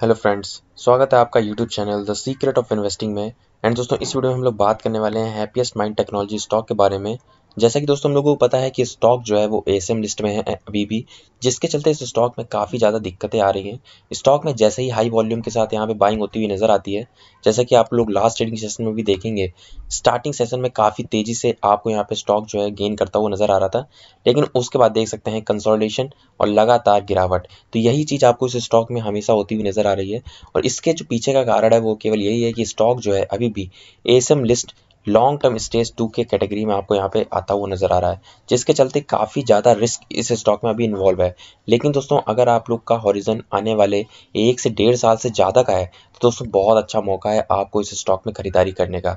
hello friends स्वागत है आपका YouTube channel the secret of investing में एंड दोस्तों इस वीडियो में हम लोग बात करने वाले हैं हैप्पीएस्ट माइंड टेक्नोलॉजी स्टॉक के बारे में जैसा कि दोस्तों हम लोगों को पता है कि स्टॉक जो है वो एम लिस्ट में है अभी भी जिसके चलते इस स्टॉक में काफ़ी ज़्यादा दिक्कतें आ रही हैं स्टॉक में जैसे ही हाई वॉल्यूम के साथ यहाँ पे बाइंग होती हुई नज़र आती है जैसा कि आप लोग लास्ट ट्रेडिंग सेशन में भी देखेंगे स्टार्टिंग सेशन में काफ़ी तेज़ी से आपको यहाँ पे स्टॉक जो है गेन करता हुआ नज़र आ रहा था लेकिन उसके बाद देख सकते हैं कंसोलिडेशन और लगातार गिरावट तो यही चीज़ आपको इस स्टॉक में हमेशा होती हुई नज़र आ रही है और इसके जो पीछे का कारण है वो केवल यही है कि स्टॉक जो है अभी भी ASM list long term stage two के कैटेगरी में आपको यहाँ पे आता हुआ नजर आ रहा है जिसके चलते काफ़ी ज़्यादा रिस्क इस स्टॉक में अभी इन्वॉल्व है लेकिन दोस्तों अगर आप लोग का हॉरिजन आने वाले एक से डेढ़ साल से ज़्यादा का है तो दोस्तों बहुत अच्छा मौका है आपको इस स्टॉक में खरीदारी करने का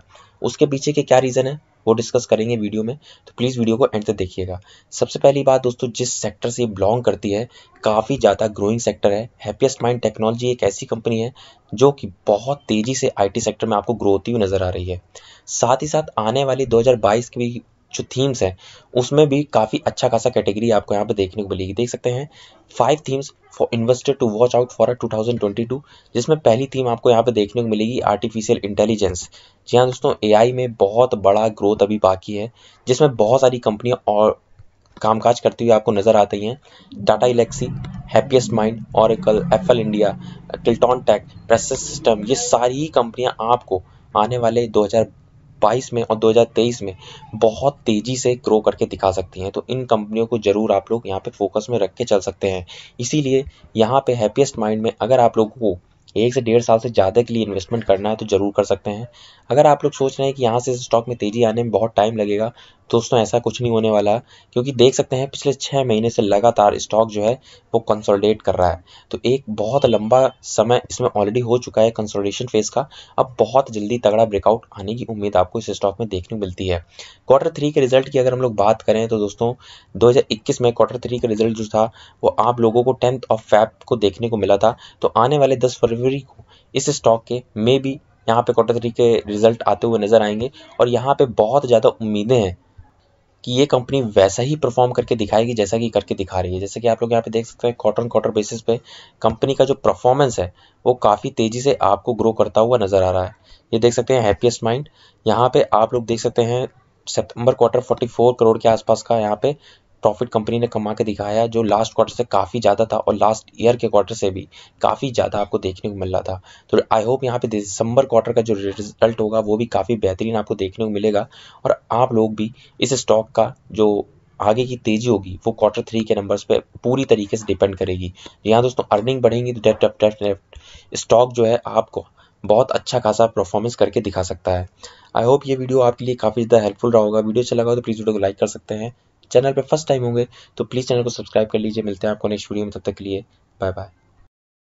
उसके पीछे के क्या रीज़न है वो डिस्कस करेंगे वीडियो में तो प्लीज़ वीडियो को एंड तक देखिएगा सबसे पहली बात दोस्तों जिस सेक्टर से बिलोंग करती है काफ़ी ज़्यादा ग्रोइंग सेक्टर है हैप्पीएस्ट माइंड टेक्नोलॉजी एक ऐसी कंपनी है जो कि बहुत तेज़ी से आईटी सेक्टर में आपको ग्रोथ हुई नज़र आ रही है साथ ही साथ आने वाली 2022 की भी जो थीम्स हैं उसमें भी काफ़ी अच्छा खासा कैटेगरी आपको यहाँ पे देखने को मिलेगी देख सकते हैं five themes for investor to watch out for 2022 जिसमें पहली थीम आपको यहाँ पे देखने को मिलेगी आर्टिफिशियल इंटेलिजेंस जी हाँ दोस्तों आई में बहुत बड़ा ग्रोथ अभी बाकी है जिसमें बहुत सारी कंपनियाँ और कामकाज करती हुई आपको नज़र आती हैं Tata Elxsi Happiest Mind Oracle L India टिल्टॉन टेक प्रेस सिस्टम ये सारी कंपनियाँ आपको आने वाले हजार 2022 में और 2023 में बहुत तेज़ी से ग्रो करके दिखा सकती हैं तो इन कंपनियों को ज़रूर आप लोग यहाँ पे फोकस में रख के चल सकते हैं इसीलिए यहाँ पे हैप्पीएस्ट माइंड में अगर आप लोगों को एक से डेढ़ साल से ज़्यादा के लिए इन्वेस्टमेंट करना है तो ज़रूर कर सकते हैं अगर आप लोग सोच रहे हैं कि यहाँ से स्टॉक में तेज़ी आने में बहुत टाइम लगेगा दोस्तों ऐसा कुछ नहीं होने वाला क्योंकि देख सकते हैं पिछले छः महीने से लगातार स्टॉक जो है वो कंसोलिडेट कर रहा है तो एक बहुत लंबा समय इसमें ऑलरेडी हो चुका है कंसोलिडेशन फेज का अब बहुत जल्दी तगड़ा ब्रेकआउट आने की उम्मीद आपको इस स्टॉक में देखने को मिलती है क्वार्टर थ्री के रिजल्ट की अगर हम लोग बात करें तो दोस्तों दो में क्वार्टर थ्री का रिजल्ट जो था वो आप लोगों को टेंथ ऑफ फैप को देखने को मिला था तो आने वाले दस फरवरी को इस स्टॉक के मे बी यहाँ पे क्वार्टर थ्री के रिजल्ट आते हुए नजर आएंगे और यहाँ पे बहुत ज़्यादा उम्मीदें हैं कि ये कंपनी वैसा ही परफॉर्म करके दिखाएगी जैसा कि करके दिखा रही है जैसे कि आप लोग यहाँ पे देख सकते हैं क्वार्टर एंड क्वार्टर बेसिस पे कंपनी का जो परफॉर्मेंस है वो काफ़ी तेज़ी से आपको ग्रो करता हुआ नज़र आ रहा है ये देख सकते हैं हैप्पीएस्ट माइंड यहाँ पे आप लोग देख सकते हैं सितंबर क्वार्टर 44 करोड़ के आसपास का यहाँ पे प्रॉफिट कंपनी ने कमा के दिखाया जो लास्ट क्वार्टर से काफ़ी ज़्यादा था और लास्ट ईयर के क्वार्टर से भी काफ़ी ज़्यादा आपको देखने को मिल रहा था तो आई होप यहाँ पे दिसंबर क्वार्टर का जो रिजल्ट होगा वो भी काफ़ी बेहतरीन आपको देखने को मिलेगा और आप लोग भी इस स्टॉक का जो आगे की तेजी होगी वो क्वार्टर थ्री के नंबर्स पे पूरी तरीके से डिपेंड करेगी यहाँ दोस्तों अर्निंग बढ़ेंगी तो डेट डेट डेट स्टॉक जो है आपको बहुत अच्छा खासा परफॉर्मेंस करके दिखा सकता है आई होप ये वीडियो आपके लिए काफ़ी ज़्यादा हेल्पफुल रहा होगा वीडियो अच्छा लगा हो तो प्लीज़ वीडियो को लाइक कर सकते हैं चैनल पर फर्स्ट टाइम होंगे तो प्लीज़ चैनल को सब्सक्राइब कर लीजिए मिलते हैं आपको नेक्स्ट वीडियो में तब तक के लिए बाय बाय